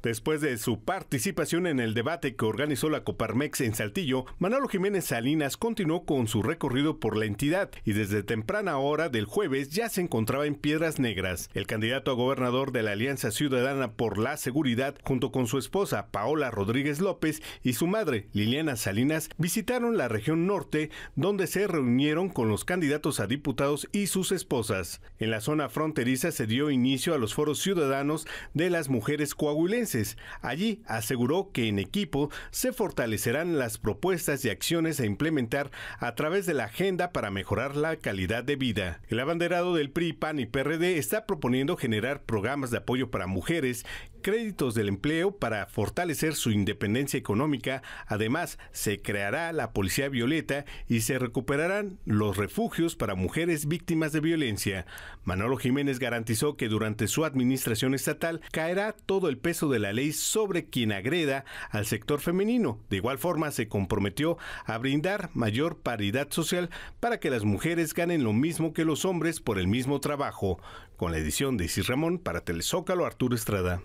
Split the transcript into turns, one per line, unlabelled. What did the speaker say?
Después de su participación en el debate que organizó la Coparmex en Saltillo, Manolo Jiménez Salinas continuó con su recorrido por la entidad y desde temprana hora del jueves ya se encontraba en Piedras Negras. El candidato a gobernador de la Alianza Ciudadana por la Seguridad, junto con su esposa Paola Rodríguez López y su madre Liliana Salinas, visitaron la región norte donde se reunieron con los candidatos a diputados y sus esposas. En la zona fronteriza se dio inicio a los foros ciudadanos de las mujeres coahuilenses Allí aseguró que en equipo se fortalecerán las propuestas y acciones a implementar a través de la agenda para mejorar la calidad de vida. El abanderado del PRI, PAN y PRD está proponiendo generar programas de apoyo para mujeres créditos del empleo para fortalecer su independencia económica. Además, se creará la Policía Violeta y se recuperarán los refugios para mujeres víctimas de violencia. Manolo Jiménez garantizó que durante su administración estatal caerá todo el peso de la ley sobre quien agreda al sector femenino. De igual forma, se comprometió a brindar mayor paridad social para que las mujeres ganen lo mismo que los hombres por el mismo trabajo. Con la edición de Isis Ramón para Telezócalo Arturo Estrada.